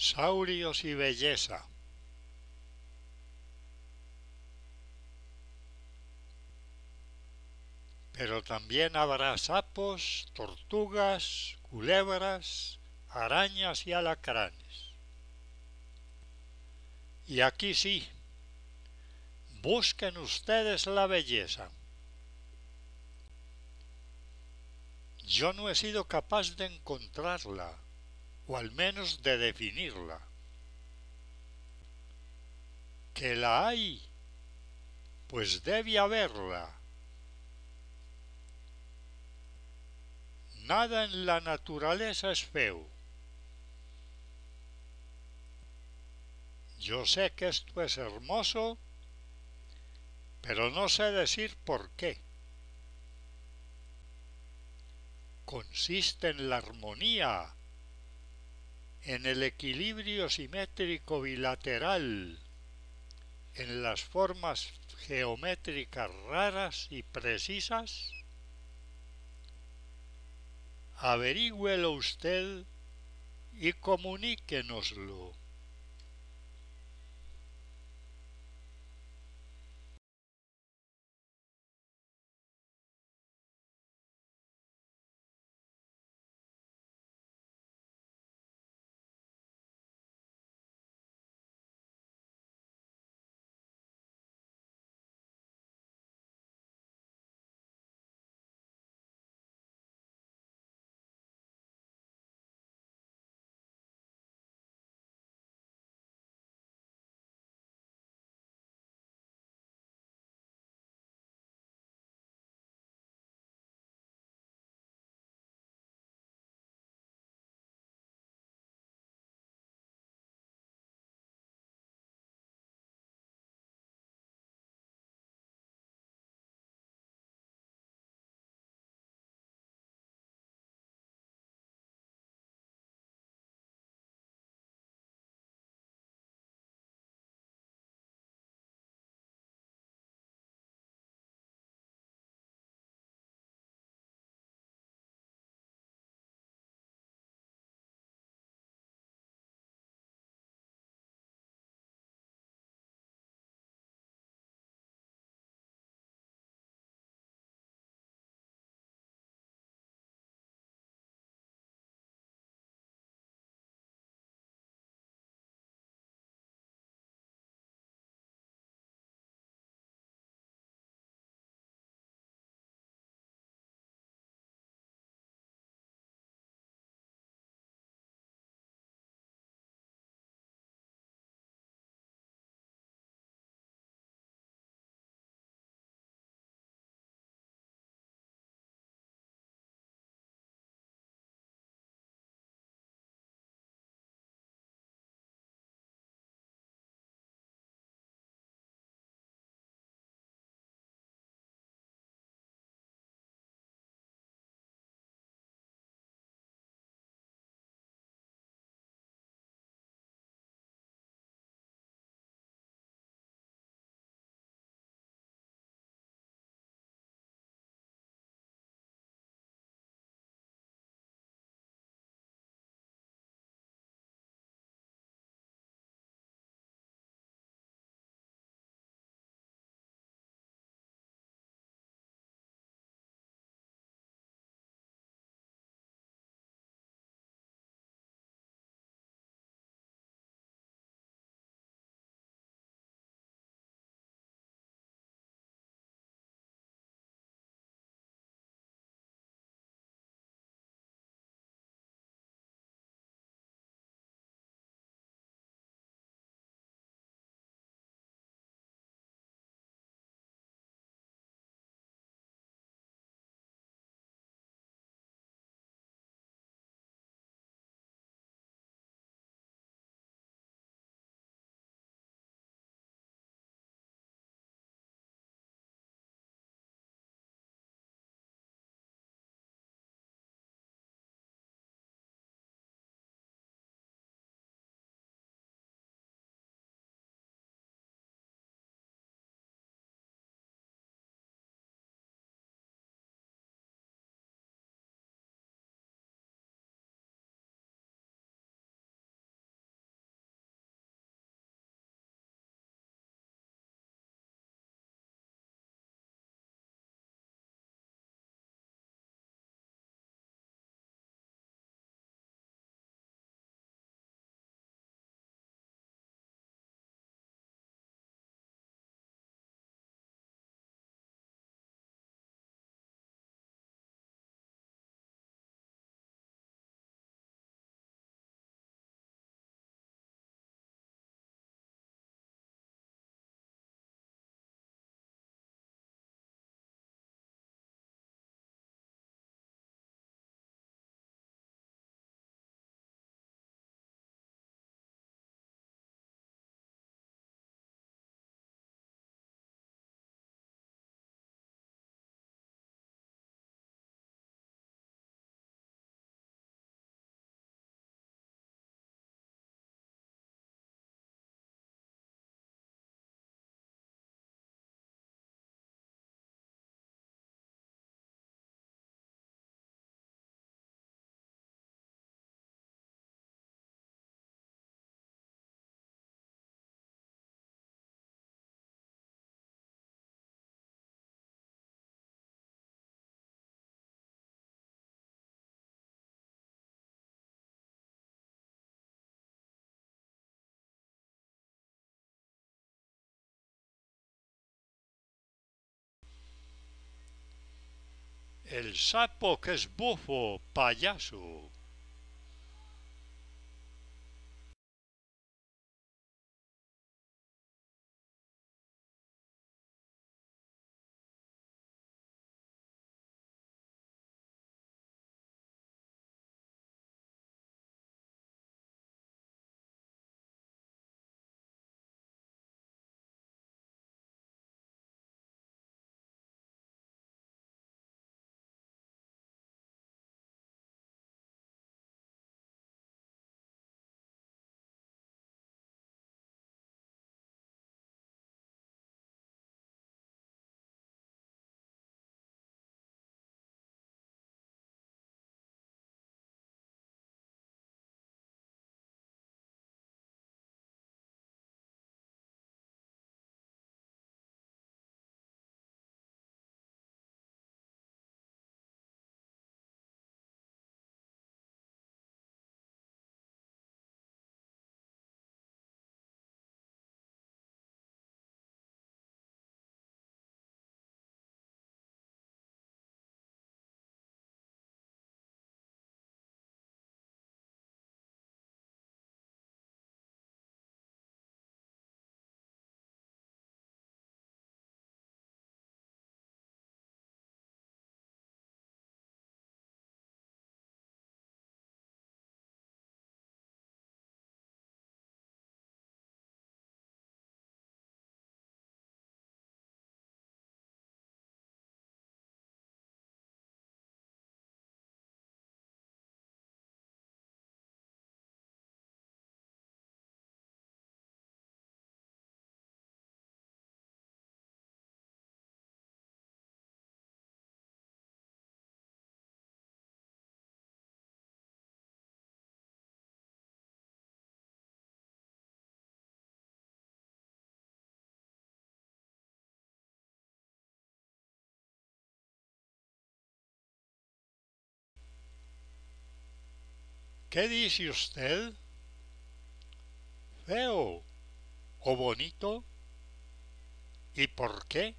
Saurios y belleza. Pero también habrá sapos, tortugas, culebras, arañas y alacranes. Y aquí sí, busquen ustedes la belleza. Yo no he sido capaz de encontrarla o al menos de definirla. ¿Que la hay? Pues debe haberla. Nada en la naturaleza es feo. Yo sé que esto es hermoso, pero no sé decir por qué. Consiste en la armonía, en el equilibrio simétrico bilateral, en las formas geométricas raras y precisas? Averígüelo usted y comuníquenoslo. El sapo que es bufo, payaso. ¿Qué dice usted? ¿Feo o bonito? ¿Y por qué?